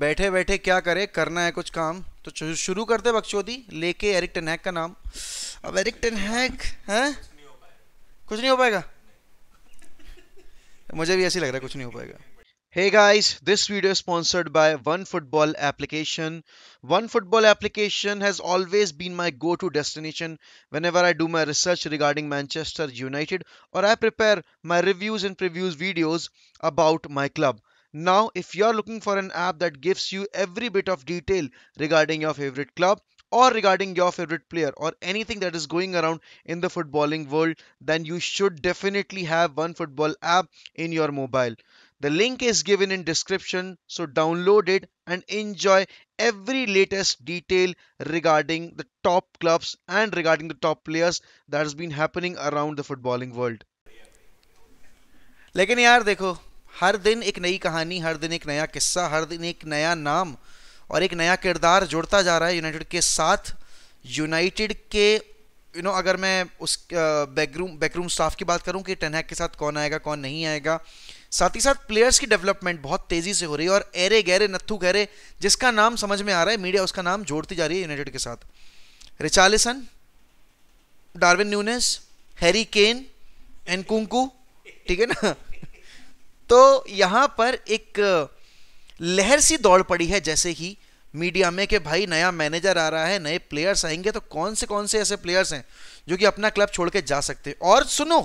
बैठे बैठे क्या करे करना है कुछ काम तो शुरू करते बक्चोदी लेके एरिक टनैक का नाम अब एरिक टनैक है कुछ नहीं हो पाएगा मुझे भी ऐसी लग रहा है कुछ नहीं हो पाएगा hey guys this video sponsored by OneFootball application OneFootball application has always been my go to destination when I do my research regarding Manchester United और I prepare my reviews and previews videos about my club Now, if you're looking for an app that gives you every bit of detail regarding your favorite club or regarding your favorite player or anything that is going around in the footballing world, then you should definitely have one football app in your mobile. The link is given in description, so download it and enjoy every latest detail regarding the top clubs and regarding the top players that has been happening around the footballing world. लेकिन यार देखो हर दिन एक नई कहानी हर दिन एक नया किस्सा हर दिन एक नया नाम और एक नया किरदार जुड़ता जा रहा है यूनाइटेड के साथ यूनाइटेड के यू you नो know, अगर मैं उस बैकरूम बैकरूम स्टाफ की बात करूं कि टेनहैक के साथ कौन आएगा कौन नहीं आएगा साथ ही साथ प्लेयर्स की डेवलपमेंट बहुत तेज़ी से हो रही है और एरे गहरे नत्थू गहरे जिसका नाम समझ में आ रहा है मीडिया उसका नाम जोड़ती जा रही है यूनाइटेड के साथ Richarlison Darwin Nunez Harry Kane Nkunku ठीक है ना तो यहां पर एक लहर सी दौड़ पड़ी है जैसे ही मीडिया में कि भाई नया मैनेजर आ रहा है नए प्लेयर्स आएंगे तो कौन से कौन से ऐसे प्लेयर्स हैं जो कि अपना क्लब छोड़ के जा सकते हैं और सुनो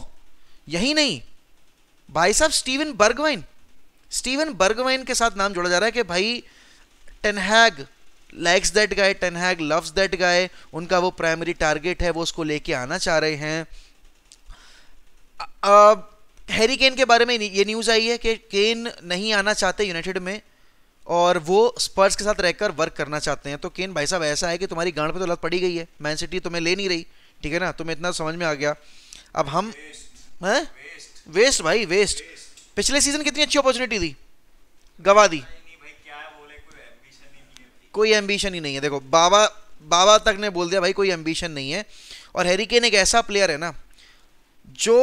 यही नहीं भाई साहब स्टीवन बर्गवाइन स्टीवन बर्गवाइन के साथ नाम जोड़ा जा रहा है कि भाई Ten Hag likes that guy Ten Hag loves that guy उनका वो प्राइमरी टारगेट है वो उसको लेके आना चाह रहे हैं हैरी केन के बारे में ये न्यूज़ आई है कि केन नहीं आना चाहते यूनाइटेड में और वो स्पर्स के साथ रहकर वर्क करना चाहते हैं तो केन भाई साहब ऐसा है कि तुम्हारी गांड पे तो लत पड़ी गई है मैन सिटी तुम्हें ले नहीं रही ठीक है ना तुम्हें इतना समझ में आ गया अब हम हैं वेस्ट, भाई वेस्ट। पिछले सीजन कितनी अच्छी अपॉर्चुनिटी थी गवा दी कोई एम्बिशन ही नहीं है देखो बाबा बाबा तक ने बोल दिया भाई कोई एम्बिशन नहीं है और हैरी केन एक ऐसा प्लेयर है ना जो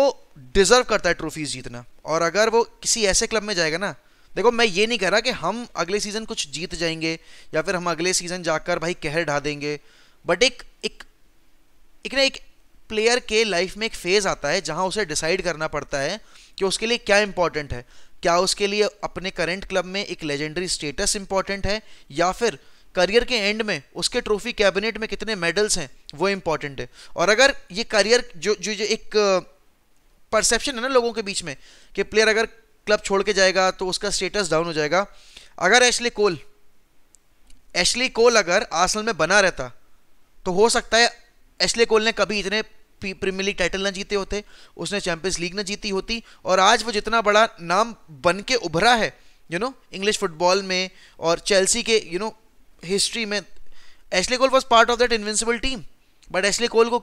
डिजर्व करता है ट्रॉफीज जीतना और अगर वो किसी ऐसे क्लब में जाएगा ना देखो मैं ये नहीं कह रहा कि हम अगले सीज़न कुछ जीत जाएंगे या फिर हम अगले सीज़न जाकर भाई कहर ढा देंगे बट एक एक एक ना एक प्लेयर के लाइफ में एक फेज़ आता है जहां उसे डिसाइड करना पड़ता है कि उसके लिए क्या इंपॉर्टेंट है क्या उसके लिए अपने करंट क्लब में एक लेजेंडरी स्टेटस इंपॉर्टेंट है या फिर करियर के एंड में उसके ट्रॉफी कैबिनेट में कितने मेडल्स हैं वो इम्पॉर्टेंट है और अगर ये करियर जो जो, जो एक परसेप्शन है ना लोगों के बीच में कि प्लेयर अगर क्लब छोड़ के जाएगा तो उसका स्टेटस डाउन हो जाएगा अगर एशली कोल एशली कोल अगर आसल में बना रहता तो हो सकता है एशली कोल ने कभी इतने प्रीमियर लीग टाइटल ना जीते होते उसने चैंपियंस लीग ना जीती होती और आज वो जितना बड़ा नाम बन के उभरा है यू नो इंग्लिश फुटबॉल में और चेल्सी के यू नो हिस्ट्री में Ashley Cole was part of that invincible team but Ashley Cole को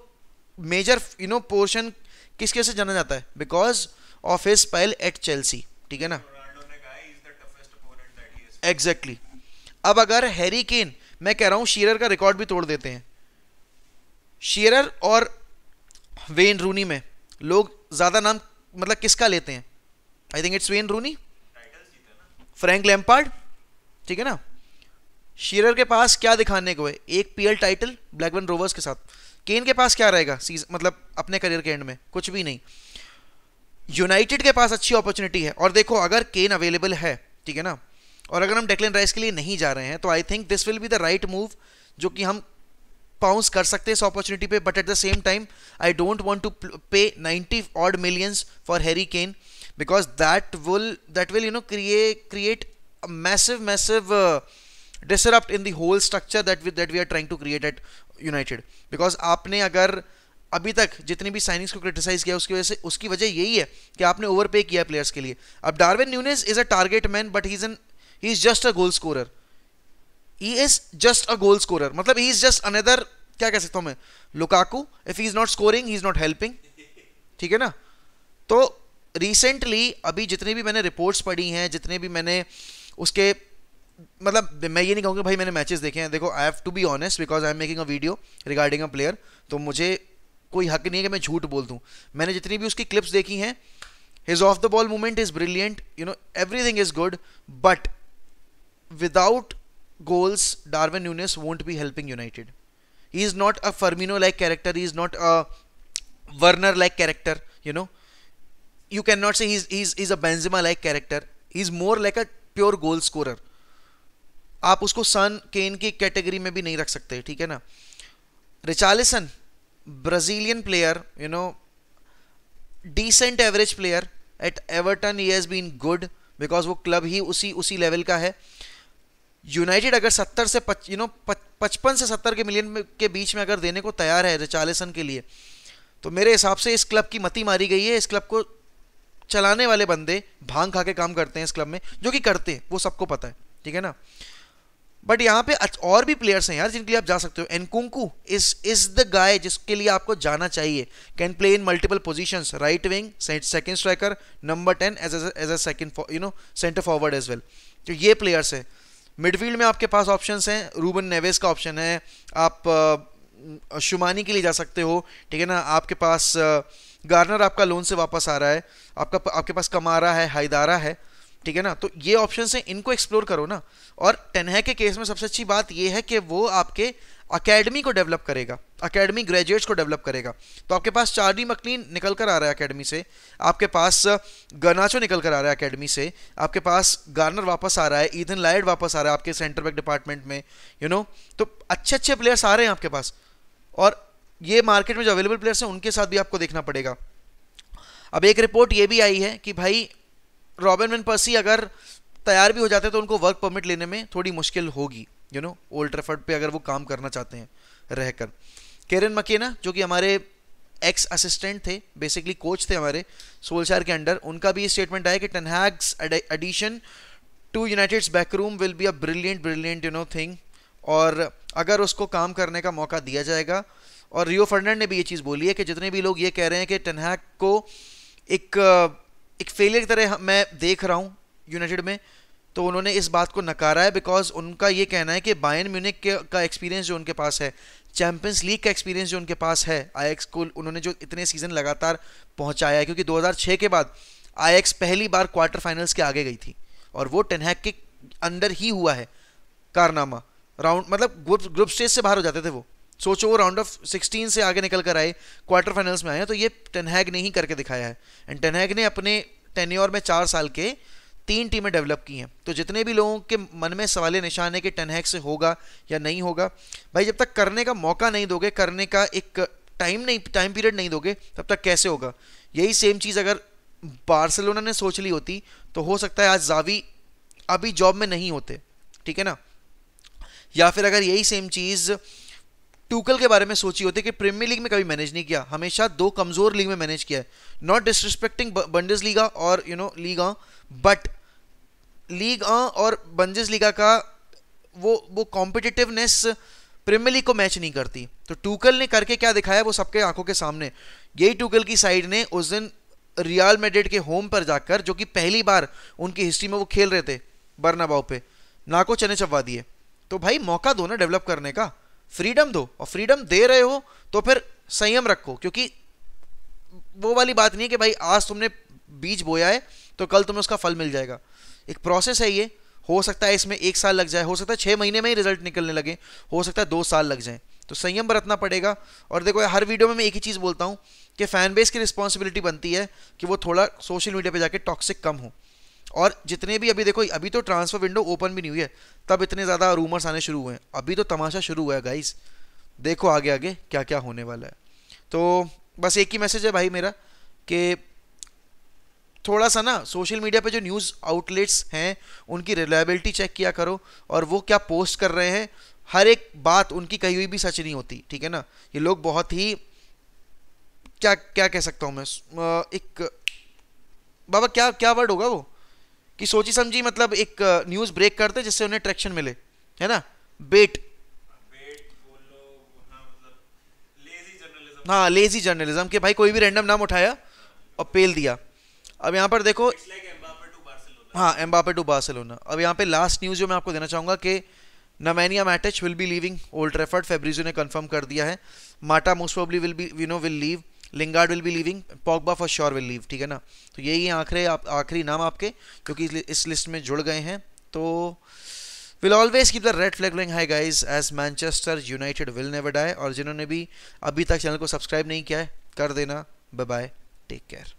मेजर यू नो पोर्शन किसके कैसे जाना जाता है because of his spell at Chelsea ठीक है ना एग्जैक्टली exactly. अब अगर हैरी केन मैं कह रहा हूं शीरर का रिकॉर्ड भी तोड़ देते हैं शीरर और वेन रूनी में लोग ज़्यादा नाम मतलब किसका लेते हैं I think it's Wayne Rooney Frank Lampard ठीक है ना शीरर के पास क्या दिखाने को है एक पीएल टाइटल ब्लैकबर्न रोवर्स के साथ केन के पास क्या रहेगा मतलब अपने करियर के एंड में कुछ भी नहीं यूनाइटेड के पास अच्छी अपॉर्चुनिटी है और देखो अगर केन अवेलेबल है ठीक है ना और अगर हम डेक्लिन राइस के लिए नहीं जा रहे हैं तो I think this will be the right move जो कि हम पाउंस कर सकते हैं इस अपॉर्चुनिटी पे but at the same time I don't want to pay ninety odd millions for Harry Kane because that will that will you know crea create massive massive disrupt in the whole structure that that we are trying to create at United because आपने अगर अभी तक जितनी भी signings को criticise किया उसकी वजह से उसकी वजह यही है कि आपने ओवर पे किया प्लेयर्स के लिए अब Darwin Nunez is a target man but he is an he is just a goal scorer he is just a goal scorer मतलब ही इज जस्ट अनदर क्या कह सकता हूँ मैं Lukaku if he is not scoring he is not helping ठीक है ना तो रिसेंटली अभी जितने भी मैंने रिपोर्ट्स पढ़ी हैं जितने भी मैंने उसके मतलब मैं ये नहीं कहूँगी भाई मैंने मैचेस देखे हैं देखो I have to be honest because I am making a video regarding a player तो मुझे कोई हक नहीं है कि मैं झूठ बोल दूँ मैंने जितनी भी उसकी क्लिप्स देखी हैं his off the ball movement is brilliant you know everything is good but without goals Darwin Nunez won't be helping United he is not a Firmino like character he is not a Werner like character you know you can not say he Benzema like character he is more like a pure goal scorer आप उसको सन केन की category में भी नहीं रख सकते ठीक है ना Richarlison Brazilian player you know decent average player at Everton he has been good because वो क्लब ही उसी उसी लेवल का है यूनाइटेड अगर 70 से यू नो पचपन से 70 के मिलियन के बीच में अगर देने को तैयार है रिचालिसन के लिए तो मेरे हिसाब से इस क्लब की मती मारी गई है इस क्लब को चलाने वाले बंदे भांग खा के काम करते हैं इस क्लब में जो कि करते हैं वो सबको पता है ठीक है ना बट यहाँ पे और भी प्लेयर्स हैं यार जिनके लिए आप जा सकते हो Nkunku is is the guy जिसके लिए आपको जाना चाहिए can play in multiple position right wing second striker number ten as as a second you know centre forward as well तो ये प्लेयर्स हैं मिडफील्ड में आपके पास ऑप्शन हैं रूबन नेवेस का ऑप्शन है आप शुमानी के लिए जा सकते हो ठीक है ना आपके पास गार्नर आपका लोन से वापस आ रहा है आपका आपके पास कमारा है हाइदारा है ठीक है ना तो ये ऑप्शन है इनको एक्सप्लोर करो ना और टेनहे के केस में सबसे अच्छी बात ये है कि वो आपके अकेडमी को डेवलप करेगा अकेडमी ग्रेजुएट्स को डेवलप करेगा तो आपके पास चार्ली मकलीन निकल कर आ रहा है अकेडमी से आपके पास गनाचो uh, निकल कर आ रहा है अकेडमी से आपके पास गार्नर वापस आ रहा है ईधन लाइड वापस आ रहा है आपके सेंटर बैक डिपार्टमेंट में यू you नो know? तो अच्छे अच्छे प्लेयर्स आ रहे हैं आपके पास और ये मार्केट में जो अवेलेबल प्लेयर्स हैं उनके साथ भी आपको देखना पड़ेगा अब एक रिपोर्ट ये भी आई है कि भाई रॉबिन वन पर्सी अगर तैयार भी हो जाते तो उनको वर्क परमिट लेने में थोड़ी मुश्किल होगी यू नो ओल्ड ट्रेफर्ड पे अगर वो काम करना चाहते हैं रहकर केरन मकेना जो कि हमारे एक्स असिस्टेंट थे बेसिकली कोच थे हमारे सोलशार के अंडर उनका भी स्टेटमेंट आया कि Ten Hag's addition to United's backroom will be a brilliant brilliant you know thing और अगर उसको काम करने का मौका दिया जाएगा और रियो फर्नैंड ने भी ये चीज़ बोली है कि जितने भी लोग ये कह रहे हैं कि टनहैक को एक एक फेलियर की तरह मैं देख रहा हूँ यूनाइटेड में तो उन्होंने इस बात को नकारा है बिकॉज उनका ये कहना है कि बायन म्यूनिक का एक्सपीरियंस जो उनके पास है चैंपियंस लीग का एक्सपीरियंस जो उनके पास है आई एक्स को उन्होंने जो इतने सीज़न लगातार पहुंचाया है क्योंकि 2006 के बाद आई एक्स पहली बार क्वार्टर फाइनल्स के आगे गई थी और वो टेनहैक के अंडर ही हुआ है कारनामा राउंड मतलब ग्रुप ग्रुप स्टेज से बाहर हो जाते थे वो सोचो वो राउंड ऑफ 16 से आगे निकल कर आए क्वार्टर फाइनल्स में आए तो ये टेनहैग ने ही करके दिखाया है एंड टेनहैग ने अपने टेन्योर में चार साल के तीन टीमें डेवलप की हैं तो जितने भी लोगों के मन में सवाल निशान है कि टेनहैग से होगा या नहीं होगा भाई जब तक करने का मौका नहीं दोगे करने का एक टाइम नहीं टाइम पीरियड नहीं दोगे तब तक कैसे होगा यही सेम चीज़ अगर बार्सिलोना ने सोच ली होती तो हो सकता है आज जावी अभी जॉब में नहीं होते ठीक है ना या फिर अगर यही सेम चीज़ टूकल के बारे में सोची होती कि प्रीमियर लीग में कभी मैनेज नहीं किया हमेशा दो कमजोर लीग में मैनेज किया है नॉट डिसरिस्पेक्टिंग बंडेज लीगा और you know league but Liga और बंजेज लीगा का वो वो कॉम्पिटिटिवनेस प्रीमियर लीग को मैच नहीं करती तो टूकल ने करके क्या दिखाया वो सबके आंखों के सामने यही टूकल की साइड ने उस दिन रियाल मेडेड के होम पर जाकर जो कि पहली बार उनकी हिस्ट्री में वो खेल रहे थे बर्नाबाव पे नाको चने चबवा दिए तो भाई मौका दो ना डेवलप करने का फ्रीडम दो और फ्रीडम दे रहे हो तो फिर संयम रखो क्योंकि वो वाली बात नहीं है कि भाई आज तुमने बीज बोया है तो कल तुम्हें उसका फल मिल जाएगा एक प्रोसेस है ये हो सकता है इसमें एक साल लग जाए हो सकता है छः महीने में ही रिजल्ट निकलने लगे हो सकता है दो साल लग जाए तो संयम बरतना पड़ेगा और देखो हर वीडियो में मैं एक ही चीज़ बोलता हूँ कि फ़ैन बेस की रिस्पॉन्सिबिलिटी बनती है कि वो थोड़ा सोशल मीडिया पर जाकर टॉक्सिक कम हो और जितने भी अभी देखो अभी तो ट्रांसफर विंडो ओपन भी नहीं हुई है तब इतने ज़्यादा रूमर्स आने शुरू हुए हैं अभी तो तमाशा शुरू हुआ है गाइस देखो आगे आगे क्या क्या होने वाला है तो बस एक ही मैसेज है भाई मेरा कि थोड़ा सा ना सोशल मीडिया पे जो न्यूज़ आउटलेट्स हैं उनकी रिलायबिलिटी चेक किया करो और वो क्या पोस्ट कर रहे हैं हर एक बात उनकी कही हुई भी सच नहीं होती ठीक है ना ये लोग बहुत ही क्या क्या कह सकता हूँ मैं एक बाबा क्या क्या वर्ड होगा वो कि सोची समझी मतलब एक न्यूज़ ब्रेक करते जिससे उन्हें ट्रैक्शन मिले है ना बेट हाँ लेजी जर्नलिज्म के भाई कोई भी रैंडम नाम उठाया और पेल दिया अब यहाँ पर देखो like हाँ एम्बापे टू बार्सिलोना अब यहाँ पे लास्ट न्यूज़ जो मैं आपको देना चाहूँगा कि Nemanja Matic will be leaving Old Trafford Fabrizio ने कंफर्म कर दिया है Mata most probably will be you know will leave Lingard will be leaving Pogba for sure will leave ठीक है ना तो यही आखिरी आप आखिरी नाम आपके क्योंकि इस लिस्ट में जुड़ गए हैं तो will always keep the red flag flowing high guys as Manchester United will never die और जिन्होंने भी अभी तक चैनल को सब्सक्राइब नहीं किया है कर देना बाय बाय टेक केयर